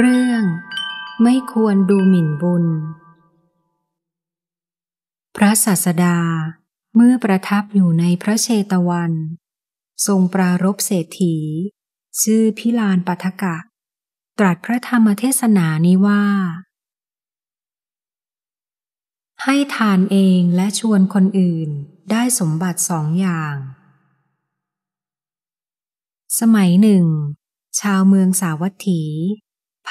เรื่องไม่ควรดูหมิ่นบุญ พระศาสดาเมื่อประทับอยู่ในพระเชตวัน ทรงปรารบเศรษฐี ชื่อพิลานปัทกะ ตรัสพระธรรมเทศนานี้ว่า ให้ทานเองและชวนคนอื่นได้สมบัติสองอย่าง สมัยหนึ่ง ชาวเมืองสาวัตถี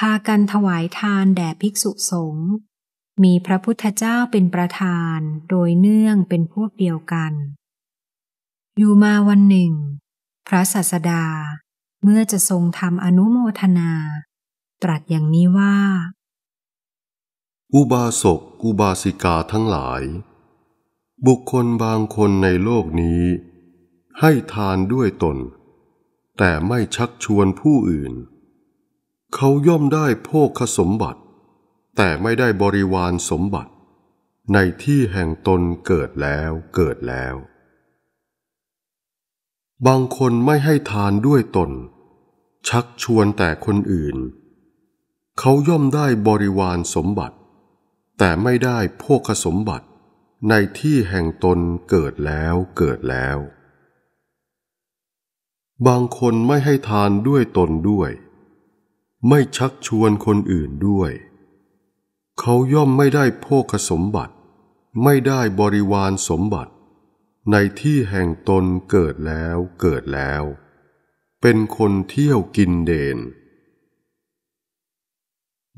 พากันถวายทานแด่ภิกษุสงฆ์มีพระพุทธเจ้าเป็นประธานโดยเนื่องเป็นพวกเดียวกัน อยู่มาวันหนึ่ง พระศาสดาเมื่อจะทรงทำอนุโมทนา ตรัสอย่างนี้ว่า อุบาสกอุบาสิกาทั้งหลาย บุคคลบางคนในโลกนี้ ให้ทานด้วยตน แต่ไม่ชักชวนผู้อื่นเขาย่อมได้โภคสมบัติ แต่ไม่ได้บริวารสมบัติ ในที่แห่งตนเกิดแล้วเกิดแล้ว บางคนไม่ให้ทานด้วยตน ชักชวนแต่คนอื่น เขาย่อมได้บริวารสมบัติ แต่ไม่ได้พวคสมบัติ ในที่แห่งตนเกิดแล้วเกิดแล้ว บางคนไม่ให้ทานด้วยตนด้วยไม่ชักชวนคนอื่นด้วย เขาย่อมไม่ได้พภคสมบัติ ไม่ได้บริวารสมบัติ ในที่แห่งตนเกิดแล้วเกิดแล้ว เป็นคนเที่ยวกินเดน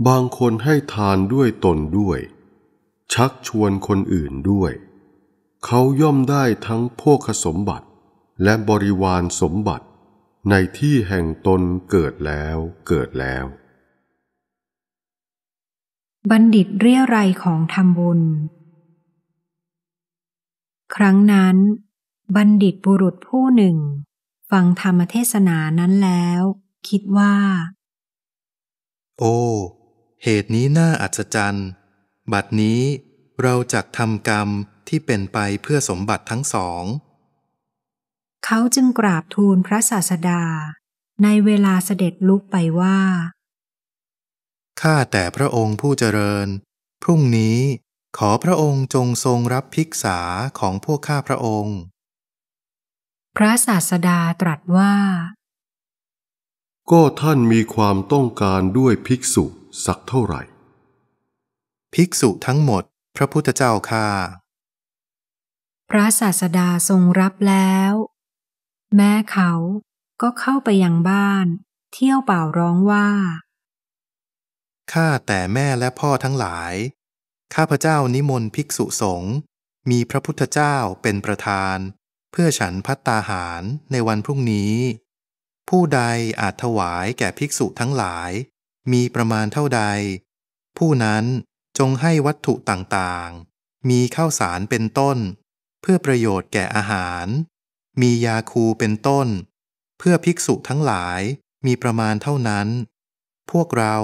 บางคนให้ทานด้วยตนด้วย ชักชวนคนอื่นด้วย เขาย่อมได้ทั้งพภคสมบัติและบริวารสมบัติในที่แห่งตนเกิดแล้วเกิดแล้ว บัณฑิตเรียรัยของทำบุญ ครั้งนั้นบัณฑิตบุรุษผู้หนึ่งฟังธรรมเทศนานั้นแล้วคิดว่า โอ้ เหตุนี้น่าอัศจรรย์ บัดนี้เราจักทำกรรมที่เป็นไปเพื่อสมบัติทั้งสองเขาจึงกราบทูลพระศาสดาในเวลาเสด็จลุกไปว่า ข้าแต่พระองค์ผู้เจริญ พรุ่งนี้ขอพระองค์จงทรงรับภิกษาของพวกข้าพระองค์ พระศาสดาตรัสว่า ก็ท่านมีความต้องการด้วยภิกษุสักเท่าไหร่ ภิกษุทั้งหมด พระพุทธเจ้าค่าพระศาสดาทรงรับแล้วแม่เขาก็เข้าไปยังบ้าน เที่ยวเป่าร้องว่า ข้าแต่แม่และพ่อทั้งหลาย ข้าพเจ้านิมนต์ภิกษุสงฆ์มีพระพุทธเจ้าเป็นประธาน เพื่อฉันพัตตาหารในวันพรุ่งนี้ ผู้ใดอาจถวายแก่ภิกษุทั้งหลาย มีประมาณเท่าใด ผู้นั้นจงให้วัตถุต่างๆ มีข้าวสารเป็นต้น เพื่อประโยชน์แก่อาหารมียาคูเป็นต้น เพื่อภิกษุทั้งหลายมีประมาณเท่านั้น พวกเรา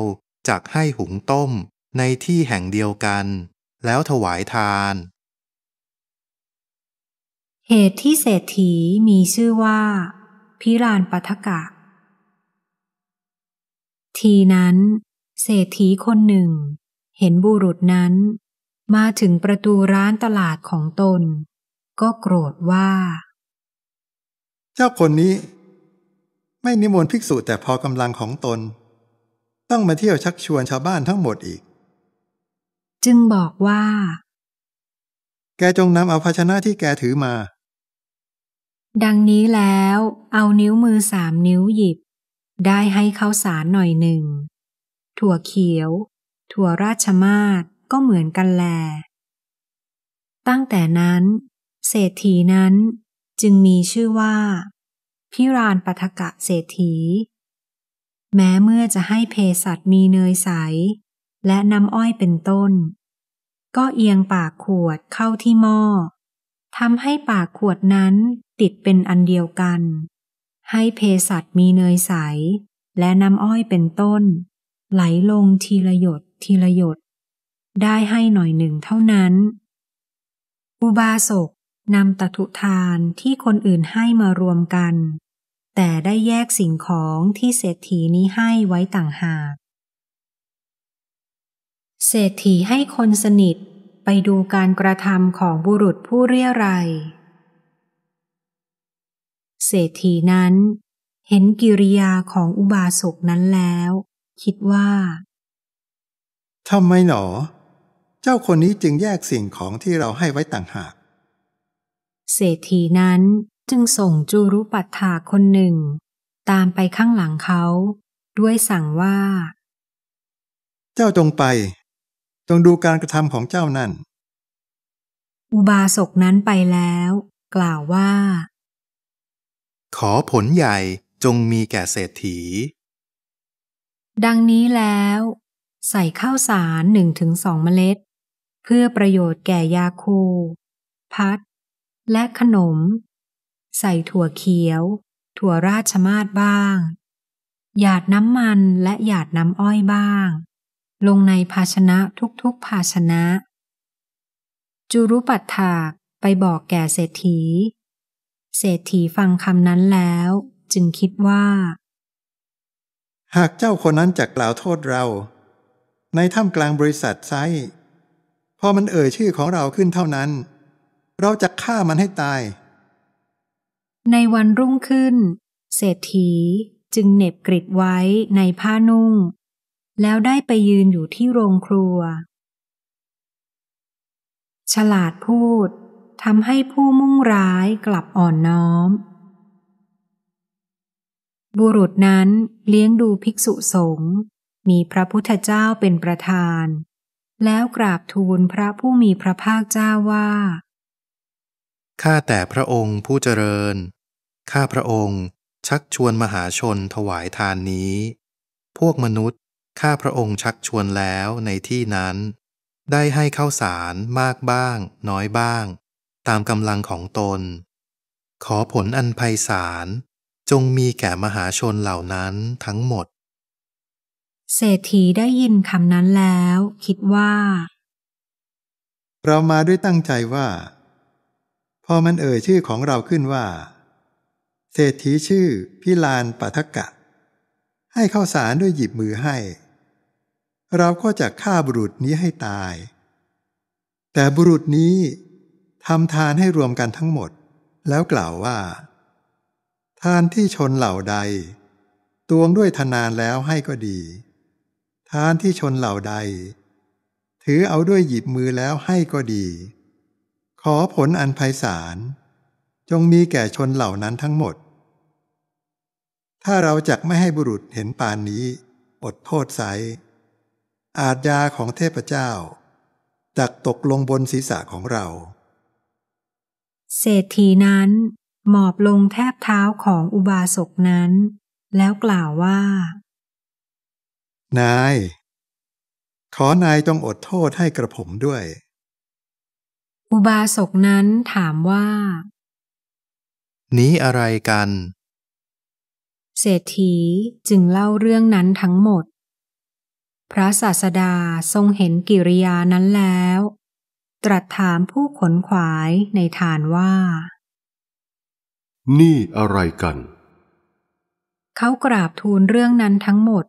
จักให้หุงต้มในที่แห่งเดียวกัน แล้วถวายทาน เหตุที่เศรษฐีมีชื่อว่า พิรานปัทกะ ทีนั้น เศรษฐีคนหนึ่ง เห็นบุรุษนั้น มาถึงประตูร้านตลาดของตนก็โกรธว่าเจ้าคนนี้ไม่นิมนต์ภิกษุแต่พอกำลังของตน ต้องมาเที่ยวชักชวนชาวบ้านทั้งหมดอีก จึงบอกว่า แกจงนำเอาภาชนะที่แกถือมา ดังนี้แล้วเอานิ้วมือสามนิ้วหยิบ ได้ให้เขาสารหน่อยหนึ่ง ถั่วเขียว ถั่วราชมาศก็เหมือนกันแล ตั้งแต่นั้น เศรษฐีนั้นจึงมีชื่อว่า พิรานปัทกะเศรษฐี แม้เมื่อจะให้เพสัตมีเนยใส และน้ำอ้อยเป็นต้น ก็เอียงปากขวดเข้าที่หม้อทำให้ปากขวดนั้นติดเป็นอันเดียวกัน ให้เพสัตมีเนยใส และน้ำอ้อยเป็นต้น ไหลลงทีละหยดทีละหยด ได้ให้หน่อยหนึ่งเท่านั้น อุบาสกนำตทุทานที่คนอื่นให้มารวมกัน แต่ได้แยกสิ่งของที่เศรษฐีนี้ให้ไว้ต่างหาก เศรษฐีให้คนสนิทไปดูการกระทำของบุรุษผู้เรียรัยเศรษฐีนั้นเห็นกิริยาของอุบาสกนั้นแล้ว คิดว่าทำไมหนอ เจ้าคนนี้จึงแยกสิ่งของที่เราให้ไว้ต่างหากเศรษฐีนั้นจึงส่งจูรุปัฏฐาคนหนึ่งตามไปข้างหลังเขาด้วยสั่งว่า เจ้าจงไปจงดูการกระทำของเจ้านั่นอุบาสกนั้นไปแล้วกล่าวว่า ขอผลใหญ่จงมีแก่เศรษฐี ดังนี้แล้วใส่ข้าวสารหนึ่งถึงสองเมล็ด เพื่อประโยชน์แก่ยาคูพัดและขนม ใส่ถั่วเขียว ถั่วราชมาศบ้างหยาดน้ำมันและหยาดน้ำอ้อยบ้าง ลงในภาชนะทุกๆภาชนะ จุรุปัฏฐากไปบอกแก่เศรษฐี เศรษฐีฟังคำนั้นแล้วจึงคิดว่า หากเจ้าคนนั้นจะกล่าวโทษเรา ในถ้ำกลางบริษัทไซพอมันเอ่ยชื่อของเราขึ้นเท่านั้นเราจะฆ่ามันให้ตาย ในวันรุ่งขึ้นเศรษฐีจึงเหน็บกริดไว้ในผ้านุ่ง แล้วได้ไปยืนอยู่ที่โรงครัว ฉลาดพูดทำให้ผู้มุ่งร้ายกลับอ่อนน้อม บุรุษนั้นเลี้ยงดูภิกษุสงฆ์มีพระพุทธเจ้าเป็นประธาน แล้วกราบทูลพระผู้มีพระภาคเจ้าว่าข้าแต่พระองค์ผู้เจริญ ข้าพระองค์ชักชวนมหาชนถวายทานนี้ พวกมนุษย์ข้าพระองค์ชักชวนแล้วในที่นั้น ได้ให้ข้าวสารมากบ้าง น้อยบ้าง ตามกำลังของตน ขอผลอันไพศาลจงมีแก่มหาชนเหล่านั้นทั้งหมด เศรษฐีได้ยินคำนั้นแล้ว คิดว่า เรามาด้วยตั้งใจว่าพอมันเอ่ยชื่อของเราขึ้นว่า เศรษฐีชื่อพิลานปัทกะ ให้ข้าสารด้วยหยิบมือให้ เราก็จะฆ่าบุรุษนี้ให้ตาย แต่บุรุษนี้ทำทานให้รวมกันทั้งหมด แล้วกล่าวว่า ทานที่ชนเหล่าใดตวงด้วยทนานแล้วให้ก็ดี ทานที่ชนเหล่าใด ถือเอาด้วยหยิบมือแล้วให้ก็ดีขอผลอันไพศาลจงมีแก่ชนเหล่านั้นทั้งหมด ถ้าเราจักไม่ให้บุรุษเห็นปานนี้อดโทษไซ อาจยาของเทพเจ้าจักตกลงบนศีรษะของเรา เศรษฐีนั้น หมอบลงแทบเท้าของอุบาสกนั้น แล้วกล่าวว่า นาย ขอนายจงอดโทษให้กระผมด้วยอุบาสกนั้นถามว่า นี้อะไรกัน เศรษฐีจึงเล่าเรื่องนั้นทั้งหมด พระศาสดาทรงเห็นกิริยานั้นแล้ว ตรัสถามผู้ขนขวายในฐานว่า นี่อะไรกัน เขากราบทูลเรื่องนั้นทั้งหมด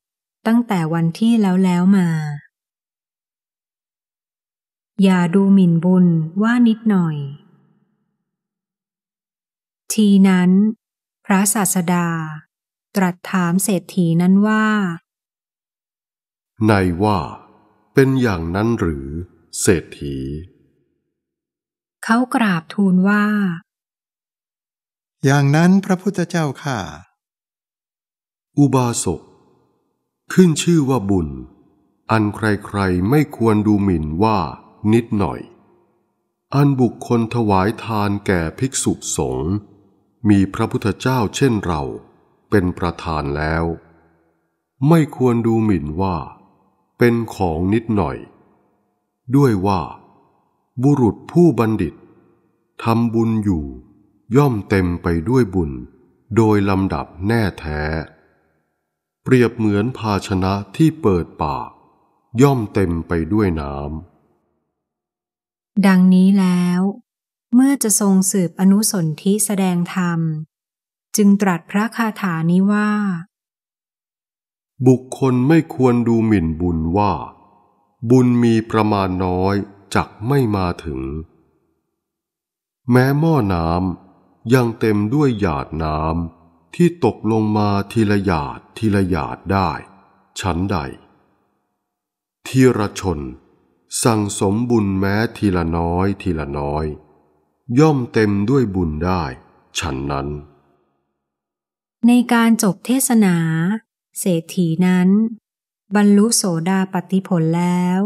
ตั้งแต่วันที่แล้วแล้วมาอย่าดูหมิ่นบุญว่านิดหน่อย ทีนั้น พระศาสดา ตรัสถามเศรษฐีนั้นว่า ในว่าเป็นอย่างนั้นหรือ เศรษฐี เขากราบทูลว่า อย่างนั้นพระพุทธเจ้าค่ะ อุบาสก ขึ้นชื่อว่าบุญ อันใครๆไม่ควรดูหมิ่นว่านิดหน่อย อันบุคคลถวายทานแก่ภิกษุสงฆ์ มีพระพุทธเจ้าเช่นเราเป็นประธานแล้ว ไม่ควรดูหมิ่นว่าเป็นของนิดหน่อย ด้วยว่าบุรุษผู้บัณฑิตทำบุญอยู่ย่อมเต็มไปด้วยบุญโดยลำดับแน่แท้ เปรียบเหมือนภาชนะที่เปิดปากย่อมเต็มไปด้วยน้ำดังนี้แล้วเมื่อจะทรงสืบอนุสนธิแสดงธรรม จึงตรัสพระคาถานี้ว่า บุคคลไม่ควรดูหมิ่นบุญว่า บุญมีประมาณน้อยจักไม่มาถึง แม้หม้อน้ำยังเต็มด้วยหยาดน้ำที่ตกลงมาทีละหยาดทีละหยาดได้ ฉันใดทีระชนสั่งสมบุญแม้ทีละน้อยทีละน้อย ย่อมเต็มด้วยบุญได้ ฉันนั้น ในการจบเทศนา เศรษฐีนั้น บรรลุโสดาปติผลแล้ว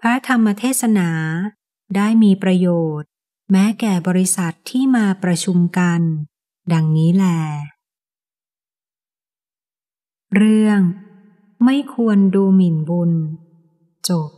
พระธรรมเทศนา ได้มีประโยชน์ แม้แก่บริษัทที่มาประชุมกัน ดังนี้แหลเรื่องไม่ควรดูหมิ่นบุญ จบ